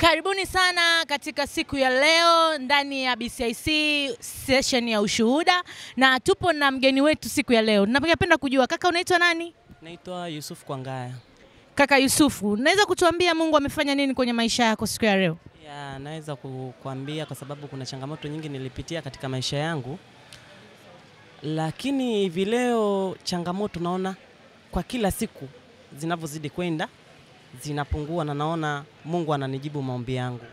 Karibuni sana katika siku ya leo ndani ya BCIC session ya ushuhuda, na tupo na mgeni wetu siku ya leo. Napenda kujua kaka, unaitwa nani? Naitwa Yusuf Kwangaya. Kaka Yusufu, naweza kutuambia Mungu amefanya nini kwenye maisha yako siku ya leo? Ya, naweza kukuambia kwa sababu kuna changamoto nyingi nilipitia katika maisha yangu, lakini hivi leo changamoto naona kwa kila siku zinavyozidi kwenda zinapungua, na naona Mungu ananijibu maombi yangu.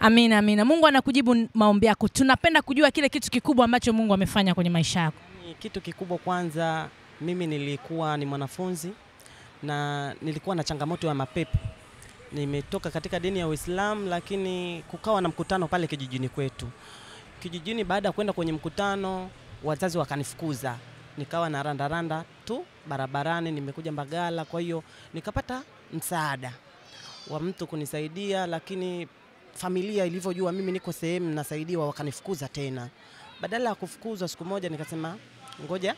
Amina, amina. Mungu anakujibu maombi yako. Tunapenda kujua kile kitu kikubwa ambacho Mungu amefanya kwenye maisha yako. Kitu kikubwa kwanza, mimi nilikuwa ni mwanafunzi na nilikuwa na changamoto ya mapepo. Nimetoka katika dini ya Uislamu, lakini kukawa na mkutano pale kijijini kwetu. Kijijini, baada ya kwenda kwenye mkutano, wazazi wakanifukuza, nikawa na randaranda randa tu barabarani. Nimekuja Mbagala, kwa hiyo nikapata msaada wa mtu kunisaidia, lakini familia ilivyojua mimi niko sehemu nasaidiwa, wakanifukuza tena. Badala ya kufukuzwa, siku moja nikasema ngoja,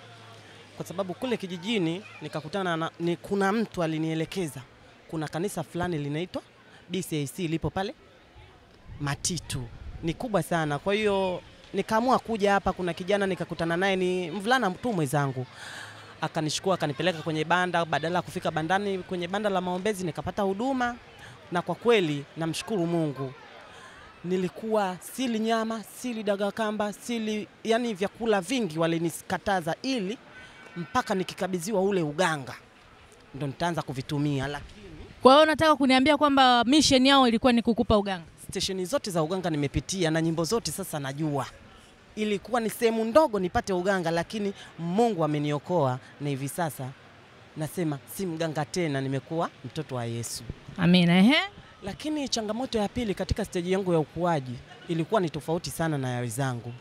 kwa sababu kule kijijini nikakutana na, ni, kuna mtu alinielekeza kuna kanisa fulani linaitwa BCAC lipo pale Matitu, ni kubwa sana. Kwa hiyo nikaamua kuja hapa. Kuna kijana nikakutana naye, ni mvulana tu mwenzangu akanishukua akanipeleka kwenye banda, badala ya kufika bandani, kwenye banda la maombezi nikapata huduma, na kwa kweli namshukuru Mungu. Nilikuwa sili nyama, sili dagaa kamba, sili yani vyakula vingi walinikataza, ili mpaka nikikabidhiwa ule uganga ndo nitaanza kuvitumia. Lakini kwa hiyo nataka kuniambia kwamba mission yao ilikuwa ni kukupa uganga. Stesheni zote za uganga nimepitia na nyimbo zote sasa najua ilikuwa ni sehemu ndogo nipate uganga, lakini Mungu ameniokoa na hivi sasa nasema si mganga tena, nimekuwa mtoto wa Yesu. Amina. Ehe. Lakini changamoto ya pili katika steji yangu ya ukuaji ilikuwa ni tofauti sana na ya wenzangu.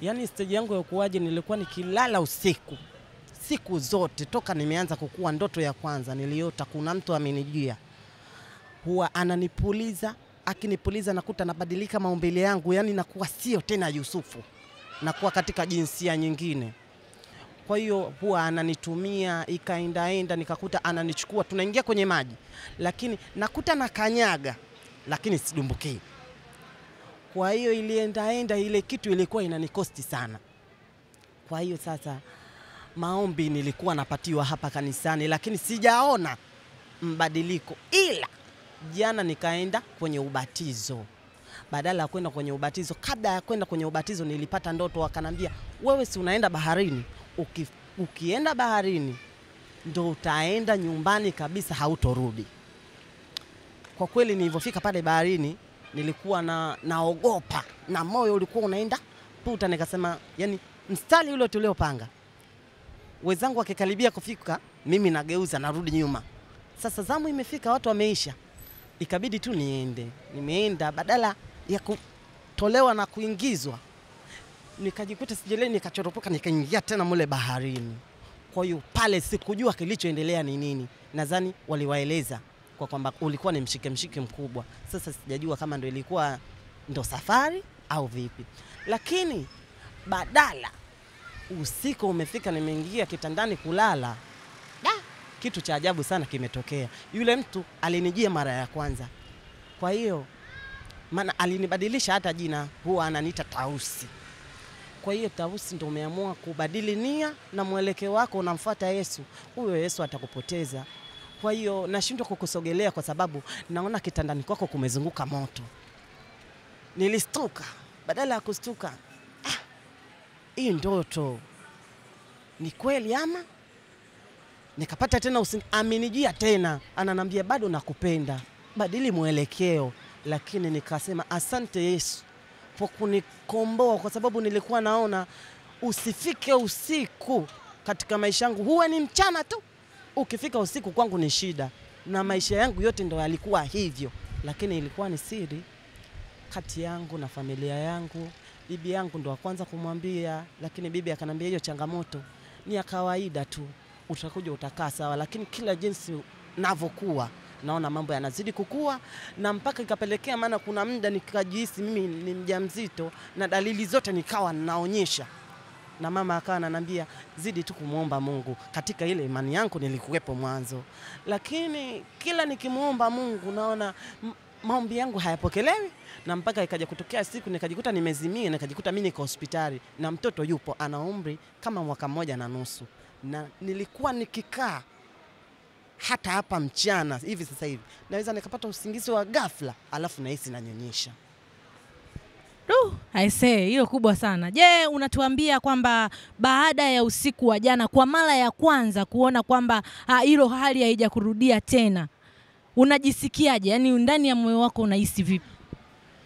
Yaani steji yangu ya ukuaji nilikuwa nikilala usiku siku zote toka nimeanza kukua. Ndoto ya kwanza niliota kuna mtu amenijia, huwa ananipuliza akinipuliza nakuta nabadilika maumbile yangu, yani nakuwa sio tena Yusufu, nakuwa katika jinsia nyingine. Kwa hiyo huwa ananitumia ikaendaenda, nikakuta ananichukua, tunaingia kwenye maji, lakini nakuta nakanyaga, lakini sidumbukii. Kwa hiyo iliendaenda ile kitu ilikuwa inanikosti sana. Kwa hiyo sasa maombi nilikuwa napatiwa hapa kanisani, lakini sijaona mbadiliko, ila jana nikaenda kwenye ubatizo badala ya kwenda kwenye ubatizo. Kabla ya kwenda kwenye ubatizo, nilipata ndoto, wakanambia wewe, si unaenda baharini? Uki, ukienda baharini ndo utaenda nyumbani kabisa, hautorudi. Kwa kweli, nilivyofika pale baharini nilikuwa na naogopa na moyo ulikuwa unaenda puta, nikasema yani, mstari ule tuliopanga wenzangu wakikaribia kufika, mimi nageuza narudi nyuma. Sasa zamu imefika, watu wameisha, ikabidi tu niende. Nimeenda badala ya kutolewa na kuingizwa, nikajikuta sijelei, nikachoropoka, nikaingia tena mule baharini. Kwa hiyo pale sikujua kilichoendelea ni nini. Nadhani waliwaeleza kwa kwamba ulikuwa ni mshike mshike mkubwa. Sasa sijajua kama ndo ilikuwa ndo safari au vipi, lakini badala usiku umefika, nimeingia kitandani kulala kitu cha ajabu sana kimetokea. Yule mtu alinijia mara ya kwanza, kwa hiyo maana alinibadilisha hata jina, huwa ananiita Tausi. Kwa hiyo Tausi ndio umeamua kubadili nia na mwelekeo wako, unamfuata Yesu, huyo Yesu atakupoteza. Kwa hiyo nashindwa kukusogelea kwa sababu naona kitandani kwako kumezunguka moto. Nilistuka, badala ya kustuka, ah, hii ah, ndoto ni kweli ama nikapata tena usingi, amenijia tena, ananambia bado nakupenda, badili mwelekeo. Lakini nikasema asante Yesu kwa kunikomboa, kwa sababu nilikuwa naona usifike usiku katika maisha yangu, huwe ni mchana tu. Ukifika usiku kwangu ni shida, na maisha yangu yote ndo yalikuwa hivyo, lakini ilikuwa ni siri kati yangu na familia yangu. Bibi yangu ndo wa kwanza kumwambia, lakini bibi akanambia hiyo changamoto ni ya kawaida tu utakuja utakaa sawa, lakini kila jinsi navyokuwa naona mambo yanazidi kukua na mpaka ikapelekea, maana kuna muda nikajihisi mimi ni mjamzito na dalili zote nikawa naonyesha, na mama akawa ananiambia zidi tu kumwomba Mungu. Katika ile imani yangu nilikuwepo mwanzo, lakini kila nikimwomba Mungu naona maombi yangu hayapokelewi, na mpaka ikaja kutokea siku nikajikuta nimezimia, nikajikuta mimi niko hospitali na mtoto yupo ana umri kama mwaka mmoja na nusu na nilikuwa nikikaa hata hapa mchana hivi sasa hivi naweza nikapata usingizi wa ghafla, alafu nahisi nanyonyesha. Uh, aisee, kubwa sana. Je, unatuambia kwamba baada ya usiku wa jana kwa mara ya kwanza kuona kwamba ah, hilo hali haijakurudia tena, unajisikiaje? Yaani ndani ya moyo wako unahisi vipi?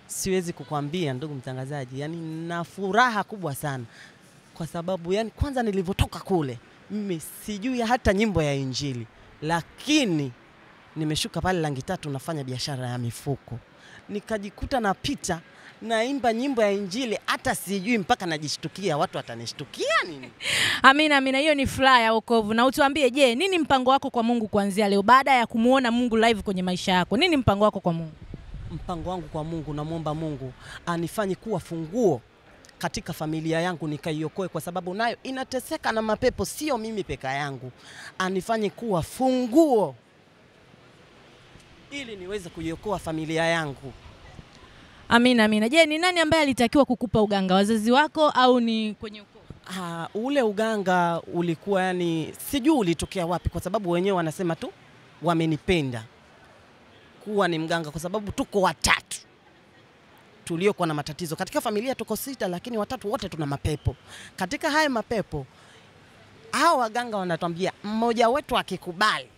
Siwezi kukwambia ndugu mtangazaji, yaani na furaha kubwa sana kwa sababu yani kwanza nilivyotoka kule mimi sijui hata nyimbo ya Injili, lakini nimeshuka pale Langi Tatu nafanya biashara ya mifuko, nikajikuta napita naimba nyimbo ya Injili hata sijui, mpaka najishtukia, watu watanishtukia nini? Amina, amina, hiyo ni furaha ya wokovu. Na utuambie, je, nini mpango wako kwa Mungu kuanzia leo, baada ya kumuona Mungu live kwenye maisha yako? Nini mpango wako kwa Mungu? Mpango wangu kwa Mungu, namwomba Mungu anifanye kuwa funguo katika familia yangu nikaiokoe, kwa sababu nayo inateseka na mapepo, sio mimi peka yangu. Anifanye kuwa funguo ili niweze kuiokoa familia yangu. Amina, amina. Je, ni nani ambaye alitakiwa kukupa uganga, wazazi wako au ni kwenye ukoo? Ah, ule uganga ulikuwa yani, sijui ulitokea wapi, kwa sababu wenyewe wanasema tu wamenipenda kuwa ni mganga, kwa sababu tuko watatu tuliokuwa na matatizo. Katika familia tuko sita, lakini watatu wote tuna mapepo. Katika haya mapepo, hao waganga wanatwambia mmoja wetu akikubali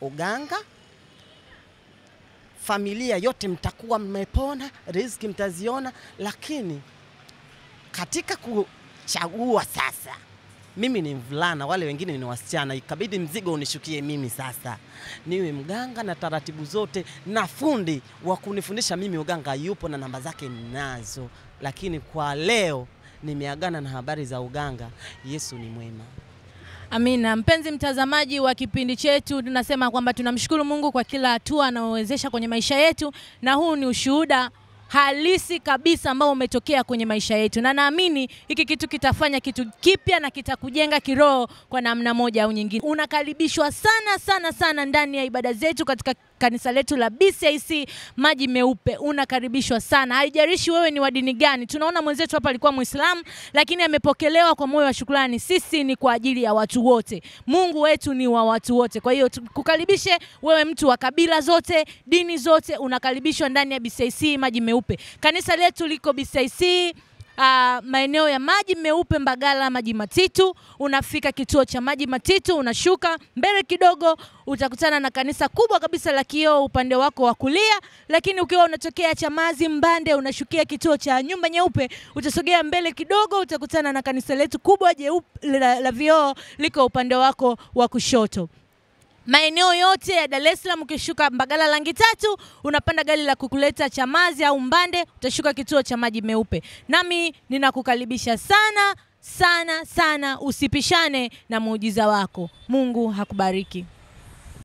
uganga familia yote mtakuwa mmepona, riziki mtaziona, lakini katika kuchagua sasa mimi ni mvulana, wale wengine ni wasichana, ikabidi mzigo unishukie mimi sasa, niwe mganga na taratibu zote, na fundi wa kunifundisha mimi uganga yupo na namba zake ninazo, lakini kwa leo nimeagana na habari za uganga. Yesu ni mwema. Amina. Mpenzi mtazamaji wa kipindi chetu, tunasema kwamba tunamshukuru Mungu kwa kila hatua anayowezesha kwenye maisha yetu, na huu ni ushuhuda halisi kabisa ambao umetokea kwenye maisha yetu, na naamini hiki kitu kitafanya kitu kipya na kitakujenga kiroho kwa namna moja au nyingine. Unakaribishwa sana sana sana ndani ya ibada zetu katika kanisa letu la BCIC Maji Meupe. Unakaribishwa sana, Haijarishi wewe ni wa dini gani. Tunaona mwenzetu hapa alikuwa Muislamu, lakini amepokelewa kwa moyo wa shukrani. Sisi ni kwa ajili ya watu wote, Mungu wetu ni wa watu wote. Kwa hiyo kukaribishe wewe, mtu wa kabila zote, dini zote, unakaribishwa ndani ya BCIC Maji Meupe. Kanisa letu liko BCIC uh, maeneo ya maji meupe Mbagala maji Matitu. Unafika kituo cha maji Matitu, unashuka mbele kidogo, utakutana na kanisa kubwa kabisa la kioo upande wako wa kulia, lakini ukiwa unatokea Chamazi Mbande, unashukia kituo cha nyumba nyeupe, utasogea mbele kidogo, utakutana na kanisa letu kubwa jeupe la, la vioo liko upande wako wa kushoto maeneo yote ya Dar es Salaam. Ukishuka Mbagala Langi Tatu, unapanda gari la kukuleta Chamazi au Mbande, utashuka kituo cha maji meupe. Nami ninakukaribisha sana sana sana, usipishane na muujiza wako. Mungu hakubariki.